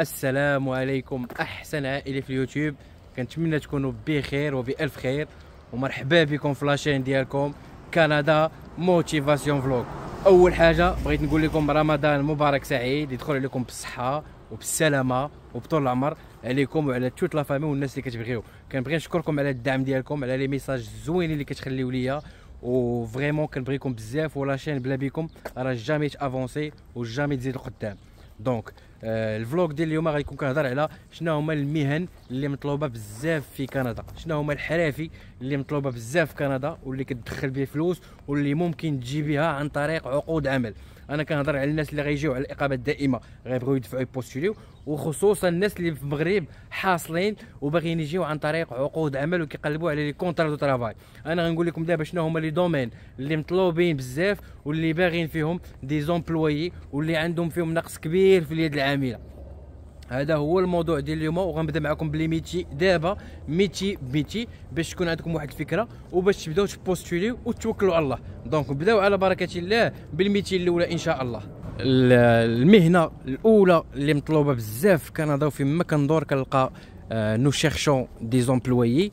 السلام عليكم احسن عائله في اليوتيوب كنتمنى تكونوا بخير وبالف خير ومرحبا بكم في لاشين ديالكم كندا موتيفاسيون فلوك اول حاجه بغيت نقول لكم رمضان مبارك سعيد يدخل عليكم بالصحه وبالسلامه وبطول العمر عليكم وعلى توت لا فامي والناس اللي كتبغيو كنبغي نشكركم على الدعم ديالكم على لي ميساج الزوينين اللي كتخليو ليا و فريمون كنبغيكم بزاف ولا شين بلا بيكم راه جامي تافونسي وجامي تزيد القدام دونك آه، الفلوغ ديال اليوم غيكون كنهضر على شنو هما المهن اللي مطلوبه بزاف في كندا شنو هما الحرافي اللي مطلوبه بزاف في كندا واللي كتدخل به فلوس واللي ممكن تجي بها عن طريق عقود عمل انا كنهضر على الناس اللي غيجيو على الاقامه الدائمه غيبغيو يدفعوا يبوستوليو وخصوصا الناس اللي في المغرب حاصلين وباغيين يجيو عن طريق عقود عمل وكيقلبوا على لي كونترا دو ترافاي انا غنقول لكم دابا شنو هما لي دومين اللي مطلوبين بزاف واللي باغيين فيهم دي زومبلويي واللي عندهم فيهم نقص كبير في اليد العامله هذا هو الموضوع ديال اليوم وغنبدا معكم بلي ميتي دابا ميتي بميتي باش تكون عندكم واحد الفكره وباش تبداو تبوستوليو وتوكلوا على الله دونك بداو على بركه الله بالميتي الاولى ان شاء الله المهنه الاولى اللي مطلوبه بزاف في كندا وفيما كندور كنلقى نو شيرشون دي زومبلويي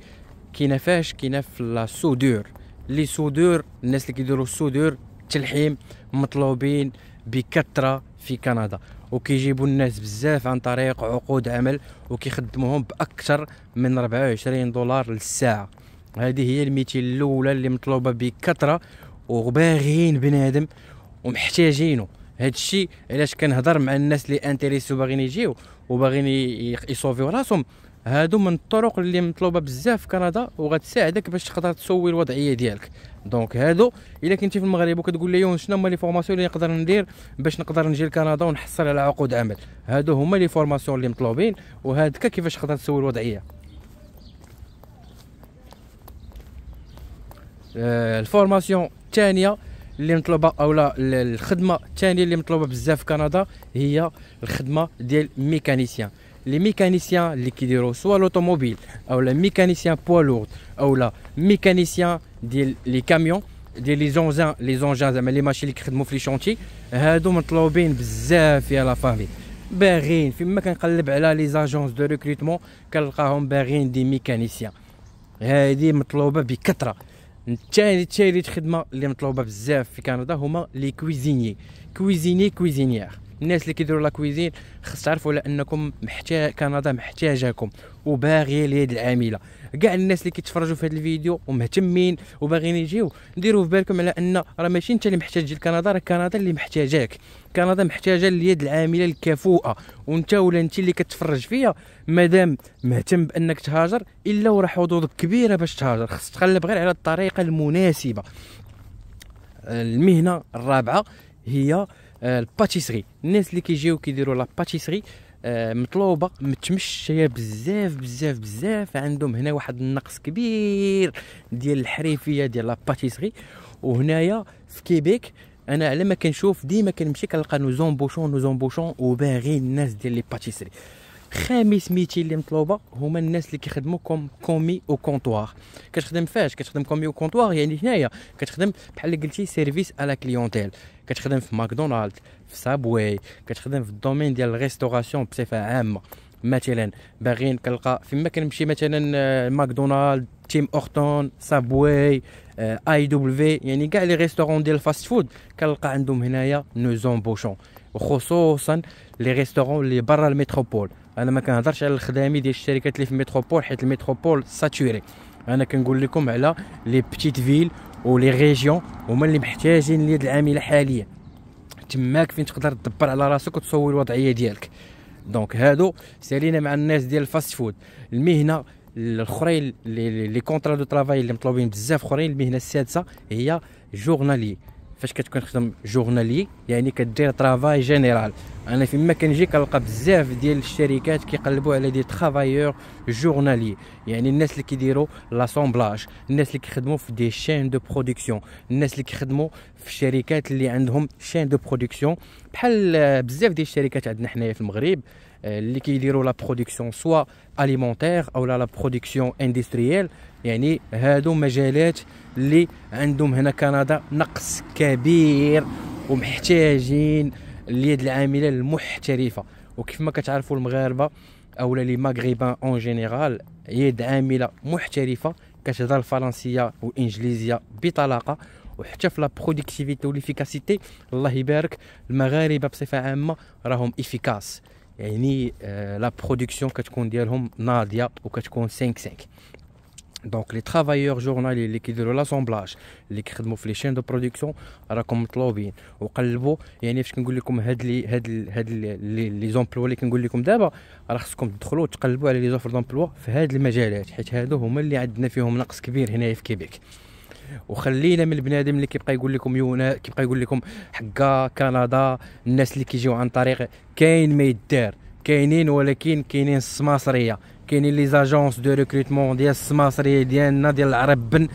كاينه فاش كاينه في السودور لي سودور الناس اللي كيديروا السودور التلحيم مطلوبين بكثره في كندا وكيجيبوا الناس بزاف عن طريق عقود عمل وكيخدموهم باكثر من 24 دولار للساعه هذه هي المثيل الاولى اللي مطلوبه بكثره وباغيين بنادم ومحتاجينه هذا الشيء علاش كنهضر مع الناس اللي انتريسو باغيين يجيو وباغيين يصوفيو راسهم هادو من الطرق اللي مطلوبه بزاف في كندا وغتساعدك باش تقدر تسوي الوضعيه ديالك دونك هادو الا كنتي في المغرب وكتقول لي يون أيوه، شنو هما لي فورماسيون اللي نقدر ندير باش نقدر نجي لكندا ونحصل على عقود عمل هادو هما لي فورماسيون اللي مطلوبين وهادك كيفاش تقدر تسوي الوضعيه الفورماسيون آه، الثانيه اللي مطلوبه اولا الخدمه الثانيه اللي مطلوبه بزاف في كندا هي الخدمه ديال ميكانيسيان لي ميكانيسيان اللي كيديروا سوا لوطوموبيل او لا ميكانيسيان بوا لورد او لا ميكانيسيان ديال لي كاميون ديال لي زونجان لي زونجان زعما لي ماشين اللي كيخدموا في لي شونتي هادو مطلوبين بزاف يا لا فامي باغيين فيما كنقلب على لي زاجونس دو ريكروتمون كنلقاهم باغيين دي ميكانيسيان هادي مطلوبه بكثره الثاني الثالث خدمه اللي مطلوبه بزاف في كندا هما لي كويزيني كويزيني كويزينيير الناس اللي كيديروا لا كويزين خص تعرفوا على انكم محتاج كندا محتاجاكم وباغيه اليد العامله كاع الناس اللي كيتفرجوا في هذا الفيديو ومهتمين وباغيين يجيو ديروا في بالكم على ان راه ماشي انت اللي محتاج لكندا راه كندا اللي محتاجاك كندا محتاجه اليد العامله الكفوءه وانت ولا انت اللي كتفرج فيا مادام مهتم بانك تهاجر الا وراه حظوظك كبيره باش تهاجر خص تقلب غير على الطريقه المناسبه المهنه الرابعه هي آه، الباتيسري الناس اللي كيجيو كيديروا لا باتيسري آه، مطلوبه متمشيه بزاف بزاف بزاف عندهم هنا واحد النقص كبير ديال الحريفيه ديال لا باتيسري وهنايا في كيبيك انا على ما كنشوف ديما كنمشي كنلقى نو زومبوشون نو زومبوشون وباغي الناس ديال لي باتيسري خامس ميتي اللي مطلوبه هما الناس اللي كيخدموا كوم كومي او كونطوار كتخدم فاش كتخدم كومي او كونطوار يعني هنايا كتخدم بحال اللي قلتي سيرفيس على كليونتيل كتخدم في ماكدونالد في سابوي كتخدم في الدومين ديال الريستوراسيون بصفه عامه مثلا باغيين كنلقى فيما كنمشي مثلا آه، ماكدونالد تيم اورتون سابوي آه، اي دبليو يعني كاع لي ريستورون ديال الفاست فود كنلقى عندهم هنايا نو زومبوشون وخصوصا لي ريستورون اللي برا الميتروبول انا ما كنهضرش على الخدامي ديال الشركات اللي في الميتروبول حيت الميتروبول ساتوري انا كنقول لكم على لي بتيت فيل ولي ريجيون هما اللي محتاجين اليد العامله حاليا تماك فين تقدر تدبر على راسك وتصوي الوضعيه ديالك دونك هادو سالينا مع الناس ديال الفاست فود المهنه الاخرين لي كونترا دو ترافاي اللي مطلوبين بزاف اخرين المهنه السادسه هي جورنالي فاش كتكون خدم جورنالي يعني كدير ترافاي جينيرال انا فيما كنجي كنلقى بزاف ديال الشركات كيقلبوا على دي ترافايور جورنالي يعني الناس اللي كيديروا لاسومبلاج الناس اللي كيخدموا في دي شين دو برودكسيون الناس اللي كيخدموا في الشركات اللي عندهم شين دو برودكسيون بحال بزاف ديال الشركات عندنا حنايا في المغرب آه، اللي كيديروا لا برودكسيون سوا اليمونتير او لا برودكسيون اندستريال يعني هادو مجالات اللي عندهم هنا كندا نقص كبير ومحتاجين اليد العامله المحترفه وكيف ما كتعرفوا المغاربه او لي مغربان اون جينيرال يد عامله محترفه كتهضر الفرنسيه والانجليزيه بطلاقه وحتى في لا برودكتيفيتي وليفيكاسيتي الله يبارك المغاربه بصفه عامه راهم افيكاس يعني آه لا برودكسيون كتكون ديالهم ناضيه وكتكون 5 5 دونك لي ترافايور جورنالي اللي كيديروا لاسومبلاج اللي كيخدموا في لي شين دو برودكسيون راكم مطلوبين وقلبوا يعني فاش كنقول لكم هاد لي هاد هاد لي زومبلوا اللي كنقول لكم دابا راه خصكم تدخلوا تقلبوا على لي زوفر دومبلوا في هاد المجالات حيت هادو هما اللي عندنا فيهم نقص كبير هنايا في كيبيك وخلينا من البنادم اللي كيبقى يقول لكم يونا كيبقى يقول لكم حقا كندا الناس اللي كيجيو عن طريق كاين ما يدار كاينين ولكن كاينين السماصريه كاينين لي زاجونس دو ريكروتمون ديال السماصريه ديالنا ديال العرب بن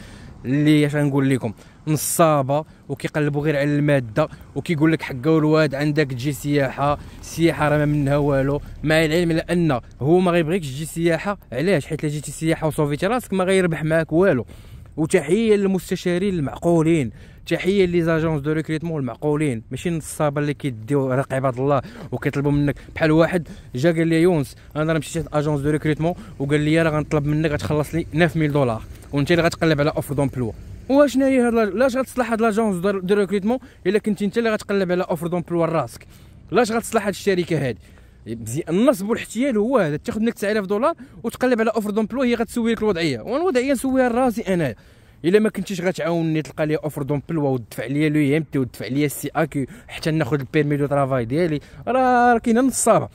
اللي اش نقول لكم نصابه وكيقلبوا غير على الماده وكيقول لك حقا الواد عندك تجي سياحه السياحه راه ما منها والو مع العلم لان ان هو ما غيبغيكش تجي سياحه علاش حيت جيتي سياحه وصوفيتي راسك ما غيربح معاك والو وتحيه للمستشارين المعقولين تحيه لي زاجونس دو ريكريتمون المعقولين ماشي النصابه اللي كيديو رق عباد الله وكيطلبوا منك بحال واحد جا قال لي يونس انا راه مشيت عند اجونس دو ريكريتمون وقال لي راه غنطلب منك غتخلص لي 9000 دولار وانت اللي غتقلب على اوفر دومبلوا واشنا هي هاد لاش غتصلح هاد لاجونس دو ريكريتمون الا كنت انت اللي غتقلب على اوفر دومبلوا راسك لاش غتصلح هاد الشركه هادي النصب والاحتيال هو هذا تاخذ منك 9000 دولار وتقلب على اوفر دومبلو هي غتسوي لك الوضعيه والوضعيه نسويها لراسي انايا الا ما كنتيش غتعاونني تلقى لي اوفر دومبلوا ودفع ليا لو ام تي ودفع ليا السي اكي حتى ناخذ البيرمي دو طرافاي ديالي راه كاينه نصابه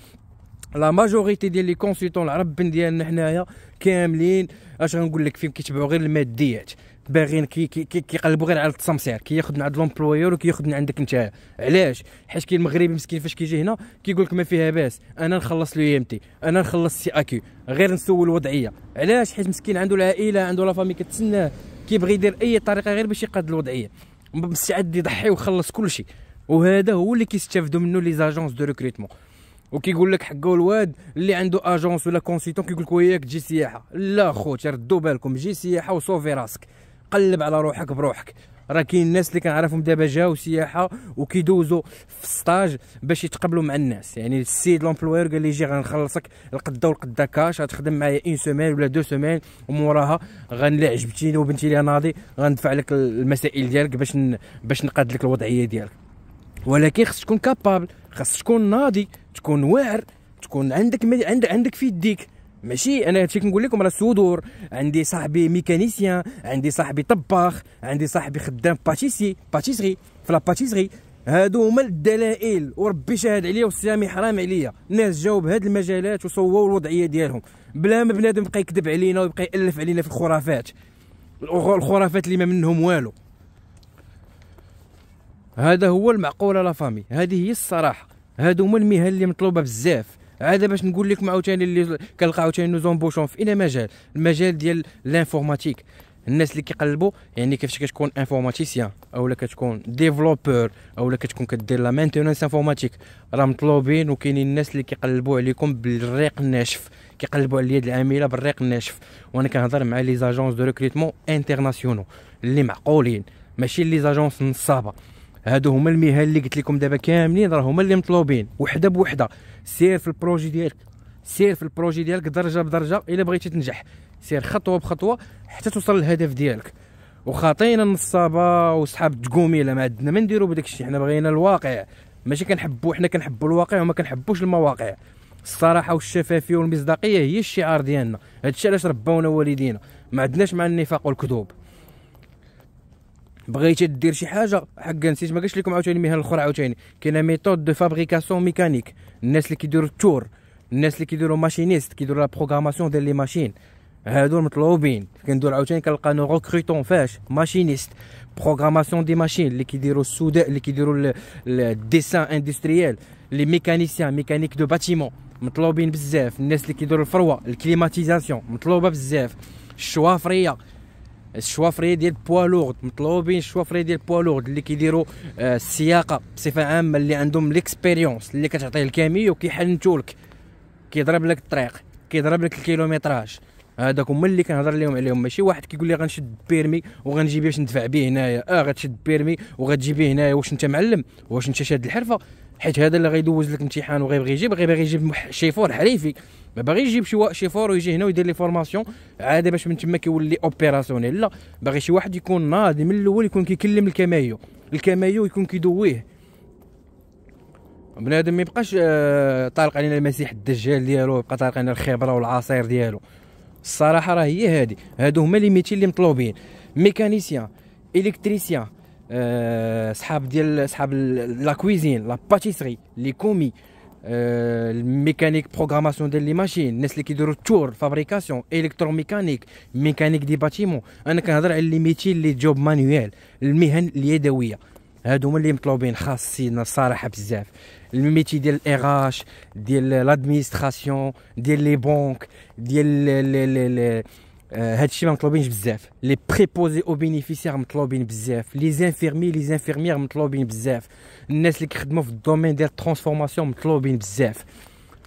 لا ماجوريتي ديال لي العرب بن ديالنا حنايا كاملين اش غنقول لك فين كيتبعوا غير الماديات باغيين كي كي كيقلبوا غير على التصمصير كياخذ من عند لومبلويور وكياخذ من عندك انت علاش حيت كاين المغربي مسكين فاش كيجي هنا كيقول لك ما فيها باس انا نخلص لو ام تي انا نخلص سي اكيو غير نسول الوضعيه علاش حيت مسكين عنده العائله عنده لا فامي كتسناه كيبغي يدير اي طريقه غير باش يقاد الوضعيه مستعد يضحي ويخلص كل شيء وهذا هو اللي كيستافدوا منه لي زاجونس دو ريكروتمون وكيقول لك حقه الواد اللي عنده اجونس ولا كونسيتون كيقول لك وياك تجي سياحه لا خوتي ردوا بالكم جي سياحه وصوفي راسك قلب على روحك بروحك راه كاين الناس اللي كنعرفهم دابا جاو سياحه وكيدوزوا في ستاج باش يتقبلوا مع الناس يعني السيد لومبلوير قال لي جي غنخلصك القده والقده كاش غتخدم معايا اون سومين ولا دو سومين وموراها غنلا عجبتيني وبنتي لي ناضي غندفع لك المسائل ديالك باش ن... باش نقاد لك الوضعيه ديالك ولكن خص تكون كابابل خص تكون ناضي تكون واعر تكون عندك عندك في يديك ماشي انا هادشي كنقول لكم راه الصدور عندي صاحبي ميكانيسيان عندي صاحبي طباخ عندي صاحبي خدام باتيسي باتيسري في لا باتيسري هادو هما الدلائل وربي شاهد عليا والسامي حرام عليا الناس جاوا بهاد المجالات وصووا الوضعيه ديالهم بلا ما بنادم بقى يكذب علينا ويبقى يالف علينا في الخرافات الخرافات اللي ما منهم والو هذا هو المعقول لا فامي هذه هي الصراحه هادو هما المهن اللي مطلوبه بزاف عاد باش نقول لكم عاوتاني اللي كنلقى عاوتاني نو زومبوشون في اي مجال المجال ديال الانفورماتيك الناس اللي كيقلبوا يعني كيفاش كتكون انفورماتيسيان اولا كتكون ديفلوبور اولا كتكون كدير لا مينتينونس انفورماتيك راه مطلوبين وكاينين الناس اللي كيقلبوا عليكم بالريق الناشف كيقلبوا على اليد العامله بالريق الناشف وانا كنهضر مع لي زاجونس دو ريكروتمون انترناسيونال اللي معقولين ماشي لي زاجونس نصابه هادو هما المهن اللي قلت لكم دابا كاملين راه هما اللي مطلوبين وحده بوحده سير في البروجي ديالك سير في البروجي ديالك درجه بدرجه الا بغيتي تنجح سير خطوه بخطوه حتى توصل للهدف ديالك وخاطينا النصابه وصحاب لا ما عندنا ما نديرو بداك الشيء حنا بغينا الواقع ماشي كنحبوا حنا كنحبوا الواقع وما كنحبوش المواقع الصراحه والشفافيه والمصداقيه هي الشعار ديالنا هادشي علاش ربونا والدينا ما عندناش مع النفاق والكذوب بغيتي دير شي حاجه حقا نسيت ما قلتش لكم عاوتاني مهن الاخرى عاوتاني كاينه ميثود دو فابريكاسيون ميكانيك الناس اللي كيديروا التور الناس اللي كيديروا ماشينيست كيديروا لا بروغراماسيون ديال لي ماشين هادو مطلوبين كندور عاوتاني نو ريكروتون فاش ماشينيست بروغراماسيون دي ماشين اللي كيديروا السوداء اللي كيديروا الديسان اندستريال لي ميكانيسيان ميكانيك دو باتيمون مطلوبين بزاف الناس اللي كيديروا الفروه الكليماتيزاسيون مطلوبه بزاف الشوافريه الشوافري ديال بوا لورد مطلوبين الشوافري ديال بوا لورد اللي كيديروا آه، السياقه بصفه عامه اللي عندهم ليكسبيريونس اللي كتعطيه الكاميو كيحنتو لك كيضرب لك الطريق كيضرب لك الكيلومتراج هذاك هما اللي كنهضر لهم عليهم ماشي واحد كيقول لي غنشد بيرمي وغنجي باش ندفع به هنايا اه غتشد بيرمي وغتجي به هنايا واش انت معلم واش انت شاد الحرفه حيت هذا اللي غيدوز لك امتحان وغيبغي يجيب غيبغي يجيب شيفور حريفي ما باغي يجيب شي شي فور ويجي هنا ويدير لي فورماسيون عادي باش من تما كيولي اوبيراسيونيل لا باغي شي واحد يكون ناضي من الاول يكون كيكلم الكمايو الكمايو يكون كيدويه بنادم ما يبقاش آه، طارق علينا المسيح الدجال ديالو يبقى طارق علينا الخبره والعصير ديالو الصراحه راه هي هادي هادو هما لي ميتي اللي مطلوبين ميكانيسيان الكتريسيان آه، صحاب ديال صحاب لا كويزين لا باتيسري لي كومي الميكانيك بروغراماسيون ديال لي ماشين الناس اللي كيديروا التور فابريكاسيون الكتروميكانيك ميكانيك دي باتيمون انا كنهضر على لي ميتي اللي جوب مانويل المهن اليدويه هادو هما اللي مطلوبين خاصين الصراحه بزاف الميتي ديال الاغاش ديال لادمينستراسيون ديال لي بونك ديال هذا آه، الشيء ما مطلوبينش بزاف لي بريبوزي او بينيفيسيير مطلوبين بزاف لي زانفيرمي لي زانفيرميير مطلوبين بزاف الناس اللي كيخدموا في الدومين ديال ترانسفورماسيون مطلوبين بزاف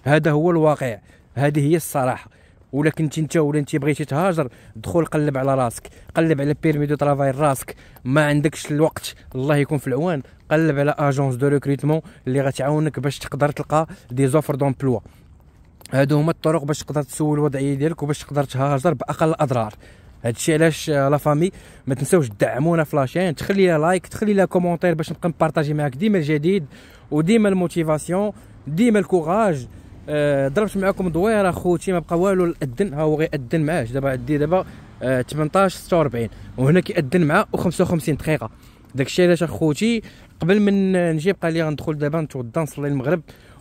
هذا هو الواقع هذه هي الصراحه ولا كنتي انت ولا انت بغيتي تهاجر دخل قلب على راسك قلب على بيرمي دو ترافاي راسك ما عندكش الوقت الله يكون في العوان قلب على اجونس دو ريكروتمون اللي غتعاونك باش تقدر تلقى دي زوفر دومبلوا هادو هما الطرق باش تقدر تسول الوضعيه ديالك وباش تقدر تهاجر باقل الاضرار هادشي علاش آه، لا فامي ما تنساوش تدعمونا في لاشين تخلي لها لايك تخلي لها كومونتير باش نبقى نبارطاجي معاك ديما الجديد وديما الموتيفاسيون ديما الكوراج آه، ضربت معاكم دويره خوتي ما بقى والو الاذن ها هو غيأذن آه، معاه دابا عندي دابا 18 46 وهنا كيأذن معاه و55 دقيقه داكشي علاش اخوتي قبل من نجي بقى لي غندخل دابا نتوضى نصلي المغرب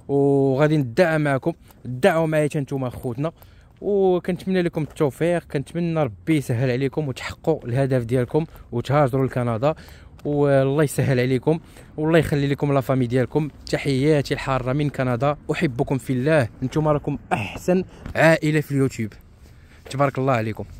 وغادي ندعى معكم دعوا معايا حتى نتوما خوتنا وكنتمنى لكم التوفيق كنتمنى ربي يسهل عليكم وتحققوا الهدف ديالكم وتهاجروا لكندا والله يسهل عليكم والله يخلي لكم لا فامي ديالكم تحياتي الحاره من كندا احبكم في الله نتوما راكم احسن عائله في اليوتيوب تبارك الله عليكم